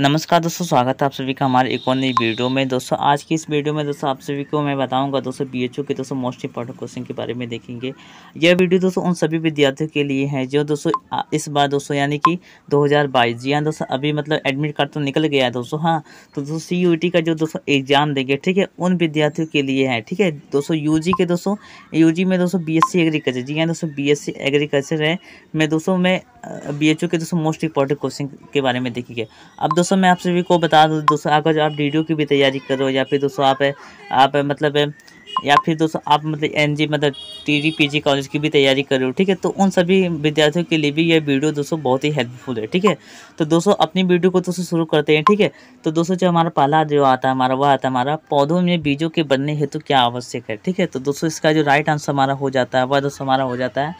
नमस्कार दोस्तों स्वागत है आप सभी का हमारे एक और नई वीडियो में दोस्तों आज की इस वीडियो में दोस्तों आप सभी को मैं बताऊंगा दोस्तों बीएचयू के दोस्तों मोस्ट इंपॉर्टेंट क्वेश्चन के बारे में देखेंगे यह वीडियो दोस्तों उन सभी विद्यार्थियों के लिए है जो दोस्तों इस बार दोस्तों यानी कि दो जी हाँ दोस्तों अभी मतलब एडमिट कार्ड तो निकल गया है दोस्तों हाँ तो दोस्तों सी का जो दोस्तों एग्ज़ाम देंगे ठीक है उन विद्यार्थियों के लिए है ठीक है दोस्तों यू के दोस्तों यू में दोस्तों बी एग्रीकल्चर जी हाँ दोस्तों बी एग्रीकल्चर है मैं दोस्तों में बी के दोस्तों मोस्ट इंपॉर्टेंट क्वेश्चन के बारे में देखेंगे अब दोस्तों दोस्तों मैं आप सभी को बता दूँ दोस्तों अगर आप डी की भी तैयारी कर रहे हो या फिर दोस्तों आप आप मतलब या फिर दोस्तों आप मतलब एनजी मतलब पी जी कॉलेज की भी तैयारी कर रहे हो ठीक है तो उन सभी विद्यार्थियों के लिए भी यह वीडियो दोस्तों बहुत ही हेल्पफुल है ठीक है तो दोस्तों अपनी वीडियो को दोस्तों शुरू करते हैं ठीक है तो दोस्तों जो हमारा पहला जो आता है हमारा वह आता है हमारा पौधों में बीजों के बनने हेतु तो क्या आवश्यक है ठीक है तो दोस्तों इसका जो राइट आंसर हमारा हो जाता है वह दोस्तों हमारा हो जाता है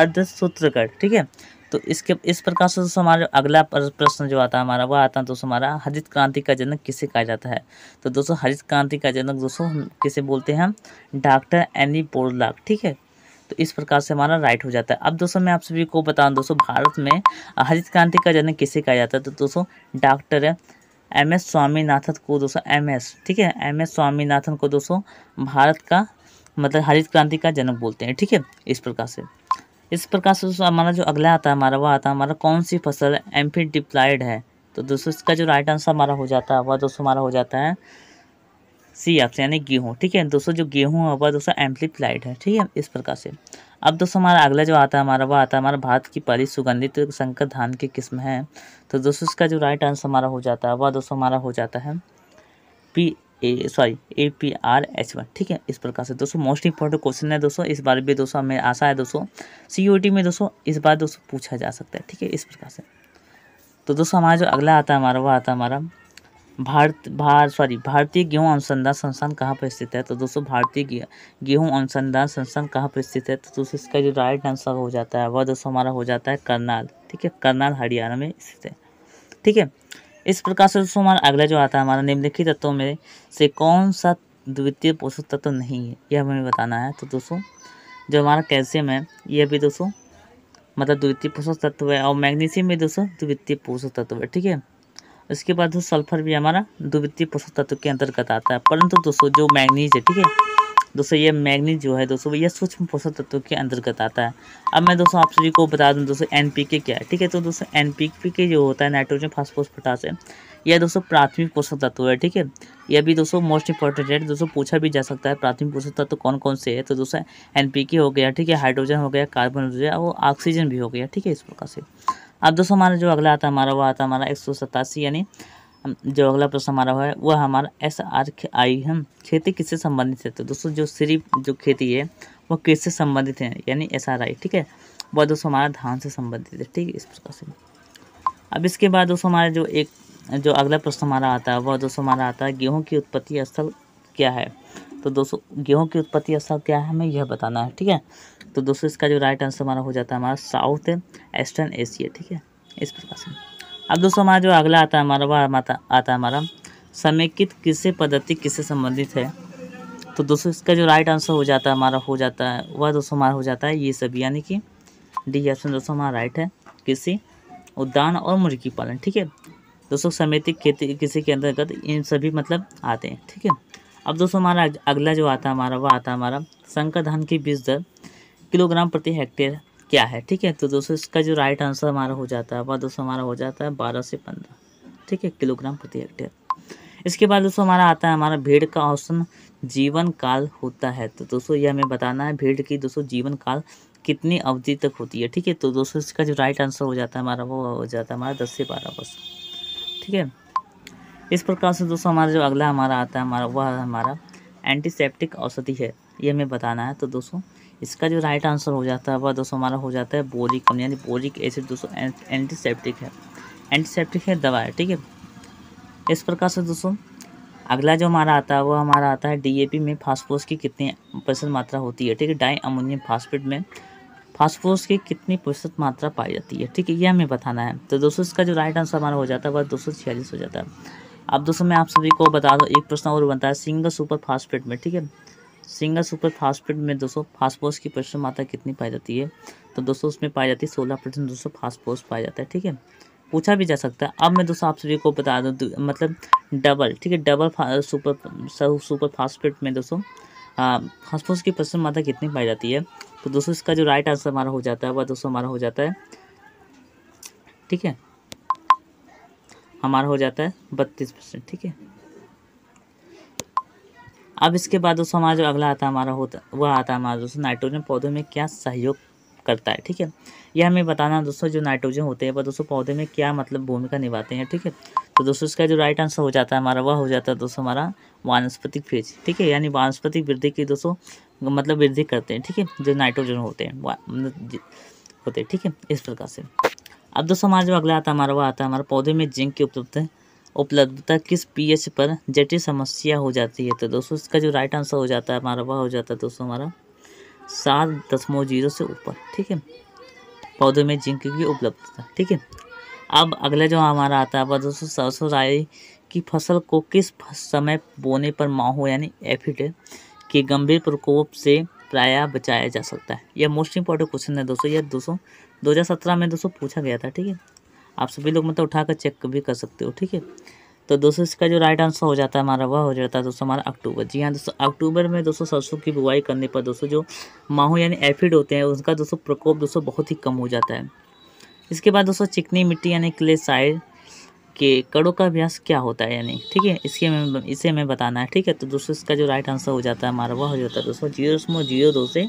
अर्धसूत्रगढ़ ठीक है तो इसके इस प्रकार से दोस्तों हमारा अगला प्रश्न जो आता है हमारा वह आता है दोस्तों हमारा हरित क्रांति का जनक किसे कहा जाता है तो दोस्तों हरित क्रांति का जनक दोस्तों किसे बोलते हैं डॉक्टर एनी बोरलाक ठीक है तो इस प्रकार से हमारा राइट हो जाता है अब दोस्तों मैं आप सभी को बताऊँ दोस्तों भारत में हरित क्रांति का जनक किसे कहा जाता है तो दोस्तों डॉक्टर एम एस स्वामीनाथन को दोस्तों एम एस ठीक है एम एस स्वामीनाथन को दोस्तों भारत का मतलब हरित क्रांति का जनक बोलते हैं ठीक है इस प्रकार से इस प्रकार से दोस्तों हमारा जो अगला आता है हमारा वह आता है हमारा कौन सी फसल एम्फी डिप्लाइड है तो दोस्तों इसका जो राइट आंसर हमारा हो जाता है वह दोस्तों हमारा हो जाता है सी ऑप्शन यानी गेहूँ ठीक है दोस्तों जो गेहूँ है वह दोस्तों एम्प्लीप्लाइड है ठीक है इस प्रकार से अब दोस्तों हमारा अगला जो आता है हमारा वह आता है हमारा भारत की पहली सुगंधित संकर धान की किस्म है तो दोस्तों इसका जो राइट आंसर हमारा हो जाता है वह दोस्तों हमारा हो जाता है P A sorry A P R H one ठीक है इस प्रकार से दोस्तों मोस्ट इंपॉर्टेंट क्वेश्चन है दोस्तों इस बार भी दोस्तों हमें आशा है दोस्तों सी में दोस्तों इस बार दोस्तों पूछा जा सकता है ठीक है इस प्रकार से तो दोस्तों हमारा जो अगला आता है हमारा वो आता है हमारा भारत भार सॉरी भारतीय गेहूँ अनुसंधान संस्थान कहाँ पर स्थित है तो दोस्तों भारतीय गेहूँ अनुसंधान संस्थान कहाँ पर स्थित है तो दोस्तों इसका जो राइट आंसर हो जाता है वह दोस्तों हमारा हो जाता है करनाल ठीक है करनाल हरियाणा में स्थित है ठीक है इस प्रकार से दोस्तों हमारा अगला जो आता है हमारा निम्नलिखित तत्वों में से कौन सा द्वितीय पोषक तत्व नहीं है यह हमें बताना है तो दोस्तों जो हमारा कैल्शियम है यह भी दोस्तों मतलब द्वितीय पोषक तत्व है और मैग्नीशियम भी दोस्तों द्वितीय पोषक तत्व है ठीक है इसके बाद सल्फर भी हमारा द्वितीय पोषक तत्व के अंतर्गत आता है परंतु दोस्तों जो मैग्नीज है ठीक है दोस्तों ये मैग्नीज जो है दोस्तों यह सूक्ष्म पोषक तत्वों के अंतर्गत आता है अब मैं दोस्तों आप सभी को बता दूं दोस्तों एन क्या है ठीक है तो दोस्तों एन के जो होता है नाइट्रोजन फास्फोरस पोटास है यह दोस्तों प्राथमिक पोषक तत्व है ठीक है यह भी दोस्तों मोस्ट इंपॉर्टेंट है दोस्तों पूछा भी जा सकता है प्राथमिक पोषक तत्व कौन कौन से है तो दोस्तों एन हो गया ठीक है हाइड्रोजन हो गया कार्बन हो गया और ऑक्सीजन भी हो गया ठीक है इस प्रकार से अब दोस्तों हमारा जो अगला आता है हमारा वो आता है हमारा एक यानी जो अगला प्रश्न हमारा हुआ है वह हमारा एस आर आई है खेती किससे संबंधित है तो दोस्तों जो सिर्फ जो खेती है वह किससे संबंधित है यानी एस आर आई ठीक है वह दोस्तों हमारा धान से संबंधित है ठीक है इस प्रकार से अब इसके बाद दोस्तों हमारा जो एक जो अगला प्रश्न हमारा आता है वह दोस्तों हमारा आता है गेहूँ की उत्पत्ति स्थल क्या है तो दोस्तों गेहूँ की उत्पत्ति स्थल क्या है हमें यह बताना है ठीक है तो दोस्तों इसका जो राइट आंसर हमारा हो जाता है हमारा साउथ ईस्टर्न एशिया ठीक है इस प्रकार से अब दोस्तों हमारा जो अगला आता है हमारा वह आता है हमारा समेकित किससे पद्धति किससे संबंधित है तो दोस्तों इसका जो राइट आंसर हो जाता है हमारा हो जाता है वह दोस्तों हमारा हो जाता है ये सभी यानी कि डी ऑप्शन दोस्तों हमारा राइट है कृषि उद्यान और मुर्गी पालन ठीक है दोस्तों समेतिक खेती कृषि के अंतर्गत इन सभी मतलब आते हैं ठीक है अब दोस्तों हमारा अगला जो आता है हमारा वह आता है हमारा संकर धान की बीज दर किलोग्राम प्रति हेक्टेयर क्या है ठीक है तो दोस्तों इसका जो राइट आंसर हमारा हो जाता है वह दोस्तों हमारा हो जाता है बारह से पंद्रह ठीक है किलोग्राम प्रति हेक्टेयर इसके बाद दोस्तों हमारा आता है हमारा भेड़ का औसतन जीवन काल होता है तो दोस्तों ये हमें बताना है भेड़ की दोस्तों जीवन काल कितनी अवधि तक होती है ठीक है तो दोस्तों इसका जो राइट आंसर हो जाता है हमारा वो हो जाता है हमारा दस से बारह वर्ष ठीक है इस प्रकार से दोस्तों हमारा जो अगला हमारा आता है हमारा वह हमारा एंटीसेप्टिक औषधि है ये हमें बताना है तो दोस्तों इसका जो राइट आंसर हो जाता है वह दोस्तों हमारा हो जाता है बोरिक अम्ल यानी बोरिक एसिड दोस्तों एंटीसेप्टिक है एंटीसेप्टिक है दवा है ठीक है इस प्रकार से दोस्तों अगला जो हमारा आता है वो हमारा आता है डीएपी में फास्फोरस की कितनी प्रतिशत मात्रा होती है ठीक है डाई अमोनियम फास्फेट में फास्फोरस की कितनी प्रतिशत मात्रा पाई जाती है ठीक है ये हमें बताना है तो दोस्तों इसका जो राइट आंसर हमारा हो जाता है वह दो हो जाता है अब दोस्तों मैं आप सभी को बता दूँ एक प्रश्न और बनता है सिंगल सुपर फास्फेट में ठीक है सिंगल सुपर फास्टफूड में दोस्तों फास्टफोस की प्रश्न मात्रा कितनी पाई जाती है तो दोस्तों उसमें पाई जाती है सोलह परसेंट दोस्तों फास्टफोस पाया जाता है ठीक है पूछा भी जा सकता है अब मैं दोस्तों आप सभी को बता दूँ मतलब डबल ठीक है डबल सुपर सुपर फास्टफूड में दोस्तों फास्टफोस की प्रश्न मात्रा कितनी पाई जाती है तो दोस्तों इसका जो राइट आंसर हमारा हो जाता है वह दोस्तों हमारा हो जाता है ठीक है हमारा हो जाता है बत्तीस परसेंट ठीक है अब इसके बाद दोस्तों हमारा जो अगला आता हमारा होता वह आता है हमारा दोस्तों नाइट्रोजन पौधों में क्या सहयोग करता है ठीक है यह हमें बताना दोस्तों जो नाइट्रोजन होते हैं वह दोस्तों पौधे में क्या मतलब भूमिका निभाते हैं ठीक है तो दोस्तों इसका जो राइट आंसर हो जाता है हमारा वह हो जाता है दोस्तों हमारा वानस्पतिक फेज ठीक है यानी वानस्पतिक वृद्धि की दोस्तों मतलब वृद्धि करते हैं ठीक है जो नाइट्रोजन होते हैं होते हैं ठीक है इस प्रकार से अब दोस्तों हमारा जो अगला आता है हमारा वह आता है हमारा पौधे में जिंक की उपलब्धता उपलब्धता किस पीएच पर जटिल समस्या हो जाती है तो दोस्तों इसका जो राइट आंसर हो जाता है हमारा वह हो जाता है दोस्तों हमारा सात दशमलव जीरो से ऊपर ठीक है पौधों में जिंक की उपलब्धता ठीक है अब अगला जो हमारा आता है वह दोस्तों सरसों राय की फसल को किस समय बोने पर माहो यानी एफिड के गंभीर प्रकोप से प्रायः बचाया जा सकता है यह मोस्ट इंपॉर्टेंट क्वेश्चन है दोस्तों यह दोस्तों दो में दोस्तों पूछा गया था ठीक है आप सभी लोग मतलब उठाकर चेक भी कर सकते हो ठीक है तो दोस्तों इसका जो राइट आंसर हो जाता है हमारा वह हो जाता है दोस्तों हमारा अक्टूबर जी हाँ दोस्तों अक्टूबर में दोस्तों सरसों की बुआई करने पर दोस्तों जो माहू यानी एफिड होते हैं उनका दोस्तों प्रकोप दोस्तों बहुत ही कम हो जाता है इसके बाद दोस्तों चिकनी मिट्टी यानी क्ले साइड के कड़ों का अभ्यास क्या होता है यानी ठीक है इसके में इसे हमें बताना है ठीक है तो दोस्तों इसका जो राइट आंसर हो जाता है हमारा वह हो जाता है दोस्तों जीरो जीरो दो से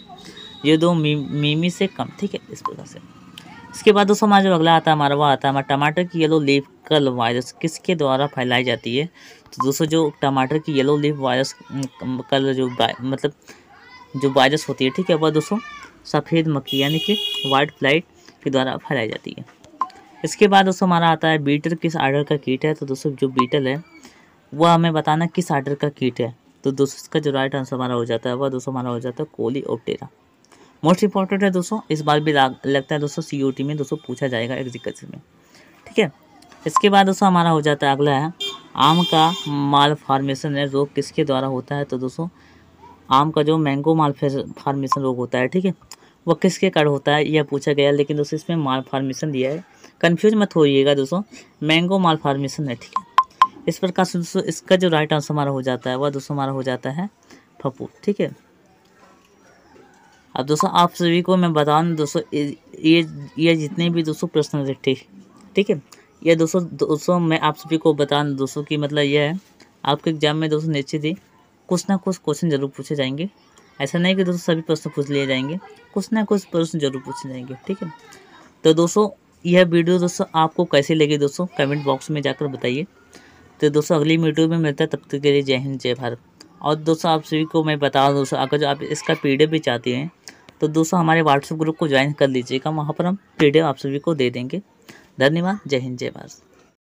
जीरो दो मी, मीमी से कम ठीक है इस प्रकार से इसके बाद दोस्तों हमारा जो अगला आता है हमारा वह आता है हमारा टमाटर की येलो लीफ कल वायरस किसके द्वारा फैलाई जाती है तो दोस्तों जो टमाटर की येलो लीफ वायरस कल जो मतलब जो वायरस होती है ठीक है वह दोस्तों सफ़ेद मक्खी यानी कि वाइट फ्लाइट के द्वारा फैलाई जाती है इसके बाद दोस्तों हमारा आता है बीटल किस आर्डर का कीट है तो दोस्तों जो बीटल है वह हमें बताना किस आर्डर का कीट है तो दोस्तों इसका जो राइट आंसर हमारा हो जाता है वह दोस्तों हमारा हो जाता है कोली ओपटेरा मोस्ट इंपॉर्टेंट है दोस्तों इस बार भी लगता है दोस्तों सी में दोस्तों पूछा जाएगा एग्जीक्यूटिव में ठीक है इसके बाद दोस्तों हमारा हो जाता है अगला है आम का माल फार्मेशन है रोग किसके द्वारा होता है तो दोस्तों आम का जो मैंगो माल फार्मेशन रोग होता है ठीक है वो किसके कारण होता है यह पूछा गया लेकिन दोस्तों इसमें माल फार्मेशन दिया है कन्फ्यूज मत होइएगा दोस्तों मैंगो माल फार्मेशन है ठीक है इस प्रकार से दोस्तों इसका जो राइट आंसर हमारा हो जाता है वह दोस्तों हमारा हो जाता है फपू ठीक है अब दोस्तों आप सभी को मैं बता दूँ दोस्तों ये ये जितने भी दोस्तों प्रश्न थे ठीक ठीक है ये दोस्तों दोस्तों मैं आप सभी को बता दूँ दोस्तों कि मतलब यह है आपके एग्जाम में दोस्तों नीचे थी कुछ ना कुछ क्वेश्चन जरूर पूछे जाएंगे ऐसा नहीं कि दोस्तों सभी प्रश्न पूछ लिए जाएंगे कुछ ना कुछ प्रश्न जरूर पूछे जाएंगे ठीक है तो दोस्तों यह वीडियो दोस्तों आपको कैसे लगी दोस्तों कमेंट बॉक्स में जाकर बताइए तो दोस्तों अगली वीडियो में मिलता है तब तक के लिए जय हिंद जय भारत और दोस्तों आप सभी को मैं बता दूँ दोस्तों अगर जो आप इसका पी भी चाहते हैं तो दोस्तों हमारे व्हाट्सएप ग्रुप को ज्वाइन कर लीजिएगा वहाँ पर हम पी आप सभी को दे देंगे धन्यवाद जय हिंद जय भारत